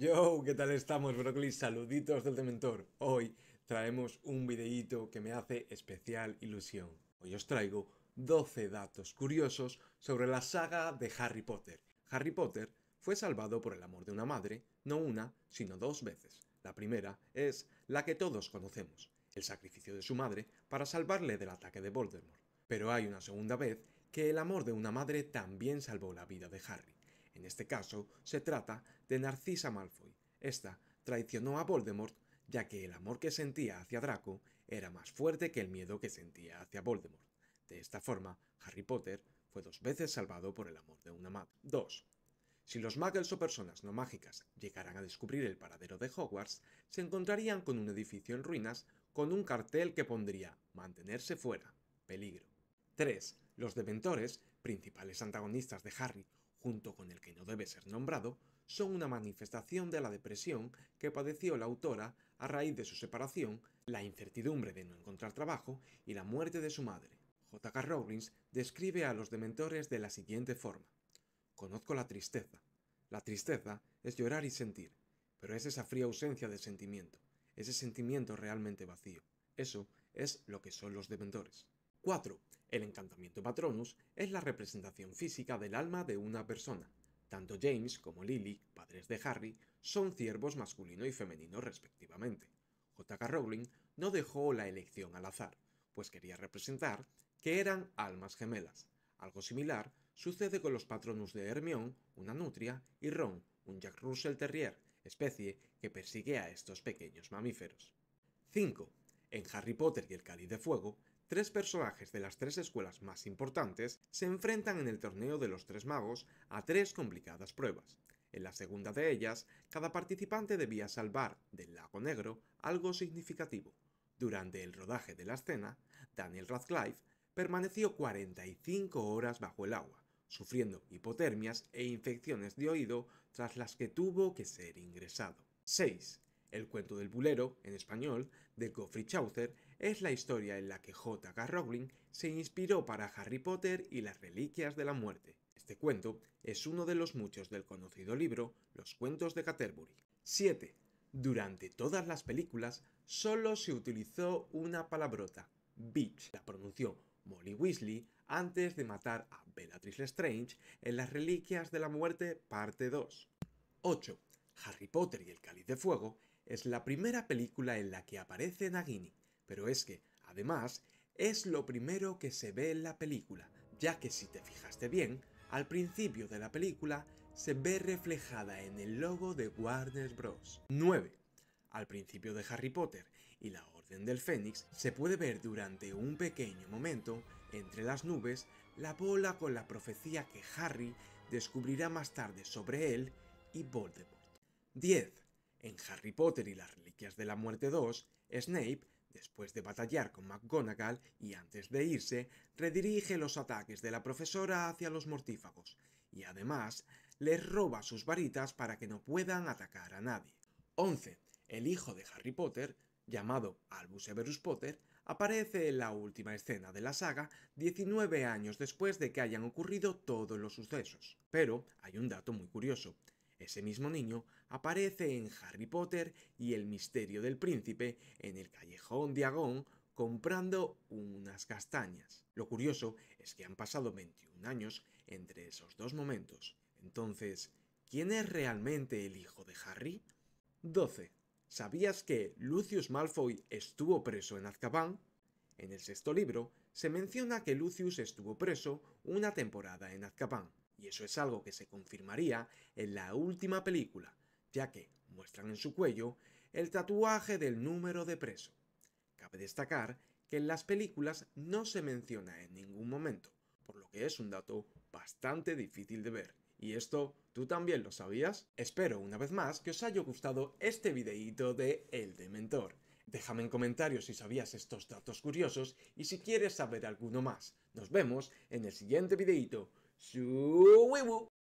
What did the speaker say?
Yo, ¿qué tal estamos, Brooklyn? Saluditos del Dementor. Hoy traemos un videíto que me hace especial ilusión. Hoy os traigo 12 datos curiosos sobre la saga de Harry Potter. Harry Potter fue salvado por el amor de una madre, no una, sino dos veces. La primera es la que todos conocemos, el sacrificio de su madre para salvarle del ataque de Voldemort. Pero hay una segunda vez que el amor de una madre también salvó la vida de Harry. En este caso, se trata de Narcisa Malfoy. Esta traicionó a Voldemort ya que el amor que sentía hacia Draco era más fuerte que el miedo que sentía hacia Voldemort. De esta forma, Harry Potter fue dos veces salvado por el amor de una madre. 2. Si los muggles o personas no mágicas llegaran a descubrir el paradero de Hogwarts, se encontrarían con un edificio en ruinas con un cartel que pondría Mantenerse fuera, peligro. 3. Los dementores, principales antagonistas de Harry junto con el que no debe ser nombrado, son una manifestación de la depresión que padeció la autora a raíz de su separación, la incertidumbre de no encontrar trabajo y la muerte de su madre. J.K. Rowling describe a los dementores de la siguiente forma. Conozco la tristeza. La tristeza es llorar y sentir, pero es esa fría ausencia de sentimiento, ese sentimiento realmente vacío. Eso es lo que son los dementores. 4. El encantamiento patronus es la representación física del alma de una persona. Tanto James como Lily, padres de Harry, son ciervos masculino y femenino respectivamente. J.K. Rowling no dejó la elección al azar, pues quería representar que eran almas gemelas. Algo similar sucede con los patronus de Hermione, una nutria, y Ron, un Jack Russell Terrier, especie que persigue a estos pequeños mamíferos. 5. En Harry Potter y el Cáliz de Fuego tres personajes de las tres escuelas más importantes se enfrentan en el torneo de los tres magos a tres complicadas pruebas. En la segunda de ellas, cada participante debía salvar del lago negro algo significativo. Durante el rodaje de la escena, Daniel Radcliffe permaneció 45 horas bajo el agua, sufriendo hipotermias e infecciones de oído tras las que tuvo que ser ingresado. 6. El cuento del bulero, en español, de Geoffrey Chaucer, es la historia en la que J.K. Rowling se inspiró para Harry Potter y las Reliquias de la Muerte. Este cuento es uno de los muchos del conocido libro Los Cuentos de Caterbury. 7. Durante todas las películas solo se utilizó una palabrota, bitch. La pronunció Molly Weasley antes de matar a Bellatrix Lestrange en Las Reliquias de la Muerte, parte 2. 8. Harry Potter y el Cáliz de Fuego es la primera película en la que aparece Nagini, pero es que, además, es lo primero que se ve en la película, ya que si te fijaste bien, al principio de la película se ve reflejada en el logo de Warner Bros. 9. Al principio de Harry Potter y la Orden del Fénix se puede ver durante un pequeño momento, entre las nubes, la bola con la profecía que Harry descubrirá más tarde sobre él y Voldemort. 10. En Harry Potter y las Reliquias de la Muerte 2, Snape, después de batallar con McGonagall y antes de irse, redirige los ataques de la profesora hacia los mortífagos, y además les roba sus varitas para que no puedan atacar a nadie. 11. El hijo de Harry Potter, llamado Albus Severus Potter, aparece en la última escena de la saga 19 años después de que hayan ocurrido todos los sucesos. Pero hay un dato muy curioso. Ese mismo niño aparece en Harry Potter y el misterio del príncipe en el callejón de Agón comprando unas castañas. Lo curioso es que han pasado 21 años entre esos dos momentos. Entonces, ¿quién es realmente el hijo de Harry? 12. ¿Sabías que Lucius Malfoy estuvo preso en Azkaban? En el sexto libro se menciona que Lucius estuvo preso una temporada en Azkaban y eso es algo que se confirmaría en la última película, ya que muestran en su cuello el tatuaje del número de preso. Cabe destacar que en las películas no se menciona en ningún momento, por lo que es un dato bastante difícil de ver. ¿Y esto tú también lo sabías? Espero una vez más que os haya gustado este videíto de El Dementor. Déjame en comentarios si sabías estos datos curiosos y si quieres saber alguno más. Nos vemos en el siguiente videíto. 守威武。